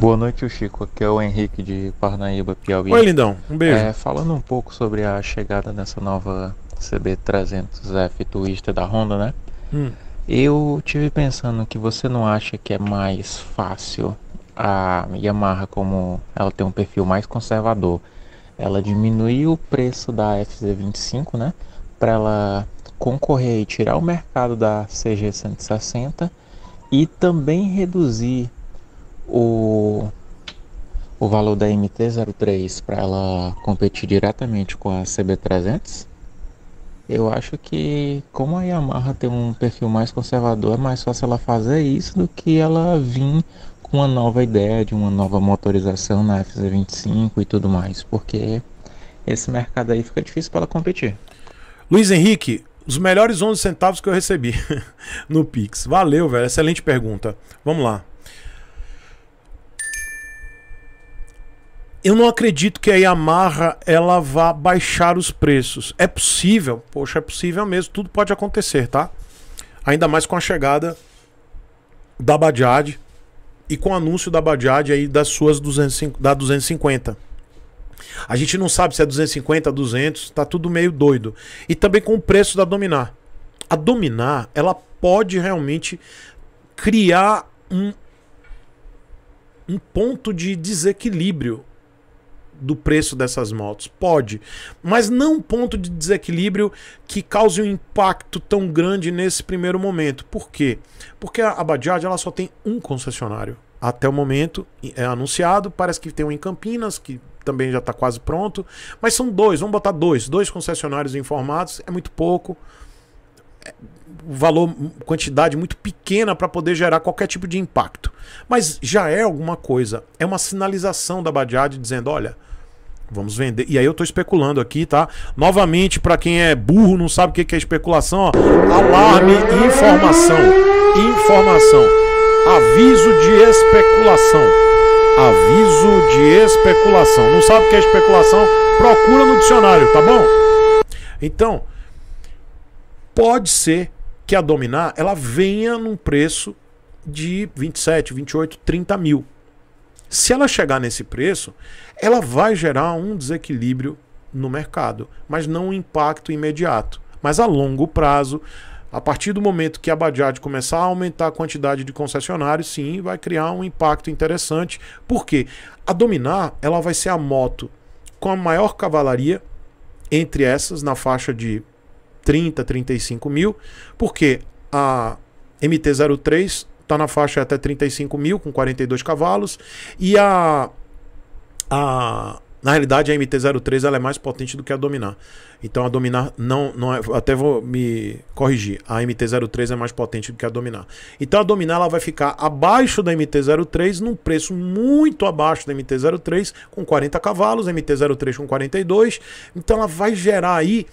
Boa noite, Chico. Aqui é o Henrique de Parnaíba, Piauí. Oi, lindão. Um beijo. É, falando um pouco sobre a chegada dessa nova CB300F Twister da Honda, né? Hum. Eu tive pensando que você não acha que é mais fácil a Yamaha, como ela tem um perfil mais conservador, ela diminuir o preço da FZ25, né? Para ela concorrer e tirar o mercado da CG160 e também reduzir o, o valor da MT-03 para ela competir diretamente com a CB300? Eu acho que como a Yamaha tem um perfil mais conservador, é mais fácil ela fazer isso do que ela vir com uma nova ideia de uma nova motorização na FZ25 e tudo mais, porque esse mercado aí fica difícil para ela competir. Luiz Henrique, os melhores 11 centavos que eu recebi no Pix. Valeu, velho, excelente pergunta. Vamos lá. eu não acredito que a Yamaha ela vá baixar os preços. É possível, poxa, é possível mesmo, tudo pode acontecer, tá? Ainda mais com a chegada da Bajaj e com o anúncio da Bajaj aí das suas 250, da 250. A gente não sabe se é 250, 200, tá tudo meio doido. E também com o preço da Dominar. A Dominar, ela pode realmente criar um, um ponto de desequilíbrio do preço dessas motos? Pode, mas não um ponto de desequilíbrio que cause um impacto tão grande nesse primeiro momento. Por quê? Porque a Bajaj ela só tem um concessionário. Até o momento é anunciado, parece que tem um em Campinas, que também já está quase pronto, mas são dois, vamos botar dois, dois concessionários informados, é muito pouco. É valor, quantidade muito pequena para poder gerar qualquer tipo de impacto. Mas já é alguma coisa, é uma sinalização da Bajaj dizendo, olha, Vamos vender. E aí eu tô especulando aqui, tá? Novamente, para quem é burro, não sabe o que é especulação, ó. Alarme, informação. Informação. Aviso de especulação. Aviso de especulação. Não sabe o que é especulação? Procura no dicionário, tá bom? Então, pode ser que a dominar ela venha num preço de 27, 28, 30 mil. Se ela chegar nesse preço, ela vai gerar um desequilíbrio no mercado, mas não um impacto imediato. Mas a longo prazo, a partir do momento que a Bajaj começar a aumentar a quantidade de concessionários, sim, vai criar um impacto interessante. porque A Dominar, ela vai ser a moto com a maior cavalaria entre essas, na faixa de 30, 35 mil, porque a MT-03 está na faixa até 35 mil, com 42 cavalos. E a. a na realidade, a MT-03 ela é mais potente do que a Dominar. Então, a Dominar não, não é. Até vou me corrigir. A MT-03 é mais potente do que a Dominar. Então, a Dominar ela vai ficar abaixo da MT-03, num preço muito abaixo da MT-03, com 40 cavalos, MT-03 com 42. Então, ela vai gerar aí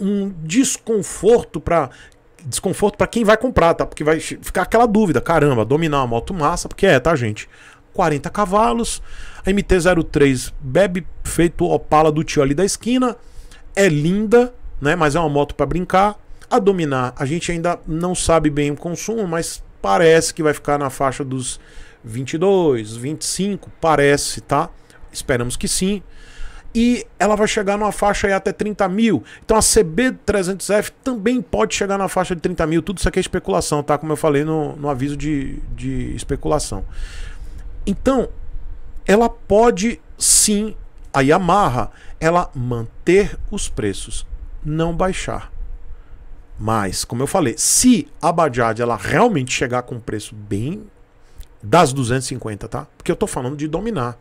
um desconforto para desconforto para quem vai comprar, tá? Porque vai ficar aquela dúvida, caramba, dominar uma moto massa, porque é, tá, gente? 40 cavalos, a MT-03 bebe feito Opala do tio ali da esquina, é linda, né? Mas é uma moto para brincar. A dominar, a gente ainda não sabe bem o consumo, mas parece que vai ficar na faixa dos 22, 25, parece, tá? Esperamos que sim e ela vai chegar numa faixa aí até 30 mil. Então a CB300F também pode chegar na faixa de 30 mil. Tudo isso aqui é especulação, tá? Como eu falei no, no aviso de, de especulação. Então, ela pode sim, a Yamaha, ela manter os preços, não baixar. Mas, como eu falei, se a Bajaj ela realmente chegar com um preço bem das 250, tá? Porque eu tô falando de dominar.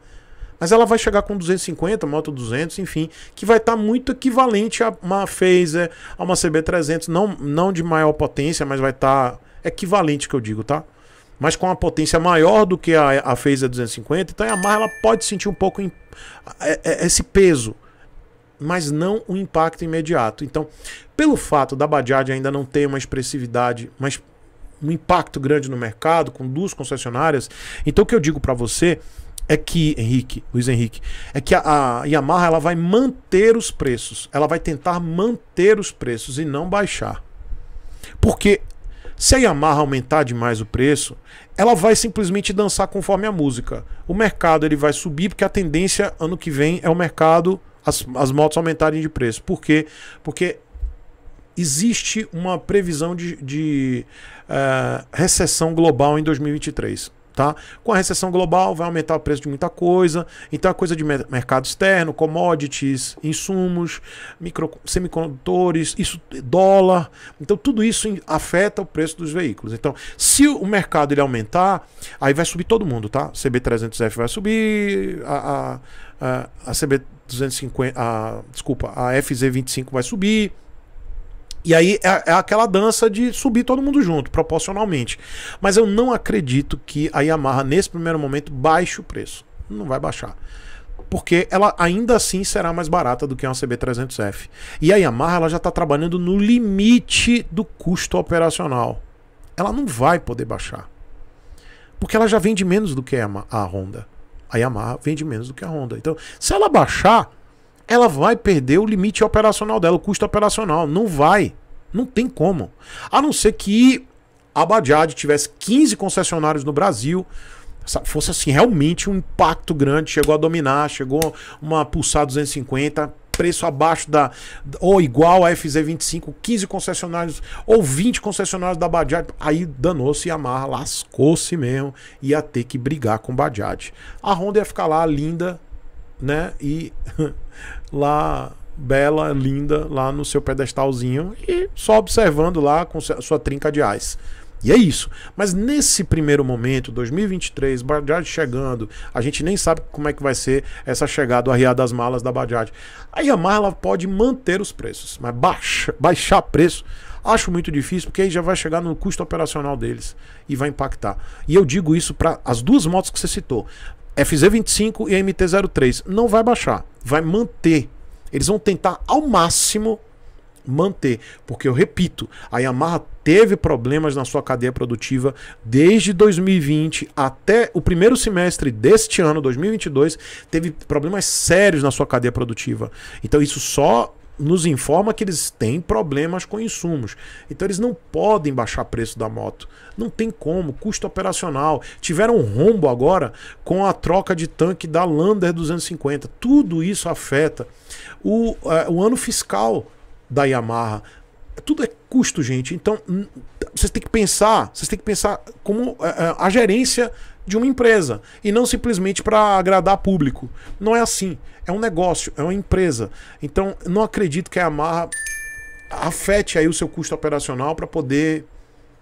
Mas ela vai chegar com 250, Moto 200, enfim, que vai estar tá muito equivalente a uma Phaser, a uma CB300, não, não de maior potência, mas vai estar tá equivalente, que eu digo, tá? Mas com uma potência maior do que a, a Phaser 250, então a Yamaha ela pode sentir um pouco em, é, é, esse peso, mas não o um impacto imediato. Então, pelo fato da Bajaj ainda não ter uma expressividade, mas um impacto grande no mercado, com duas concessionárias. Então, o que eu digo para você é que, Henrique, Luiz Henrique, é que a, a, Yamaha ela vai manter os preços. Ela vai tentar manter os preços e não baixar. Porque se a Yamaha aumentar demais o preço, ela vai simplesmente dançar conforme a música. O mercado ele vai subir porque a tendência ano que vem é o mercado as, as motos aumentarem de preço. Por quê? Porque existe uma previsão de, de uh, recessão global em 2023. Tá? Com a recessão global, vai aumentar o preço de muita coisa. Então, a coisa de mercado externo, commodities, insumos, micro, semicondutores, isso, dólar. Então, tudo isso afeta o preço dos veículos. Então, se o mercado ele aumentar, aí vai subir todo mundo, tá? CB300F vai subir, a, a, a, a CB250, a, desculpa, a FZ25 vai subir. E aí é, é, aquela dança de subir todo mundo junto, proporcionalmente. Mas eu não acredito que a Yamaha, nesse primeiro momento, baixe o preço. Não vai baixar. Porque ela ainda assim será mais barata do que uma CB300F. E a Yamaha ela já está trabalhando no limite do custo operacional. Ela não vai poder baixar. Porque ela já vende menos do que a Honda. A Yamaha vende menos do que a Honda. Então, se ela baixar, ela vai perder o limite operacional dela, o custo operacional. Não vai. Não tem como. A não ser que a Bajaj tivesse 15 concessionários no Brasil, fosse assim realmente um impacto grande, chegou a dominar, chegou uma Pulsar 250, preço abaixo da ou igual a FZ25, 15 concessionários ou 20 concessionários da Bajaj, aí danou-se marra, lascou-se mesmo, ia ter que brigar com Bajaj. A Honda ia ficar lá linda, né? E lá, bela, linda, lá no seu pedestalzinho e só observando lá com sua trinca de ais. E é isso. Mas nesse primeiro momento, 2023, Bajaj chegando, a gente nem sabe como é que vai ser essa chegada do arriar das malas da Bajaj. A Yamaha pode manter os preços, mas baixa, baixar preço acho muito difícil, porque aí já vai chegar no custo operacional deles e vai impactar. E eu digo isso para as duas motos que você citou. FZ25 e a MT03. Não vai baixar, vai manter. Eles vão tentar ao máximo manter, porque eu repito, a Yamaha teve problemas na sua cadeia produtiva desde 2020 até o primeiro semestre deste ano, 2022, teve problemas sérios na sua cadeia produtiva. Então isso só nos informa que eles têm problemas com insumos. Então eles não podem baixar preço da moto. Não tem como, custo operacional. Tiveram um rombo agora com a troca de tanque da Lander 250. Tudo isso afeta o, uh, o ano fiscal da Yamaha. Tudo é custo, gente. Então, vocês têm que pensar, vocês têm que pensar como uh, a gerência de uma empresa e não simplesmente para agradar público. Não é assim. É um negócio, é uma empresa. Então, não acredito que a Yamaha afete aí o seu custo operacional para poder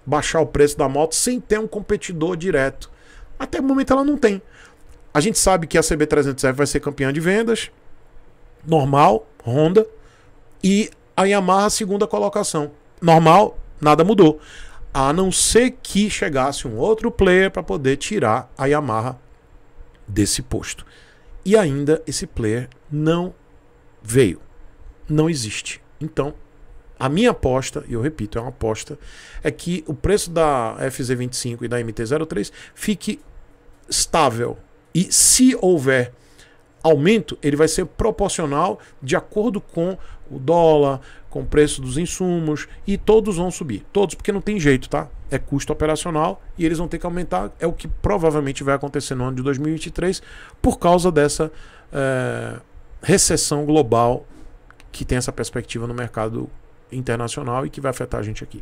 baixar o preço da moto sem ter um competidor direto. Até o momento ela não tem. A gente sabe que a CB300F vai ser campeã de vendas, normal, Honda, e a Yamaha segunda colocação. Normal, nada mudou a não ser que chegasse um outro player para poder tirar a Yamaha desse posto. E ainda esse player não veio. Não existe. Então, a minha aposta, e eu repito, é uma aposta, é que o preço da FZ25 e da MT-03 fique estável. E se houver aumento ele vai ser proporcional de acordo com o dólar, com o preço dos insumos e todos vão subir, todos porque não tem jeito, tá? É custo operacional e eles vão ter que aumentar, é o que provavelmente vai acontecer no ano de 2023 por causa dessa é, recessão global que tem essa perspectiva no mercado internacional e que vai afetar a gente aqui.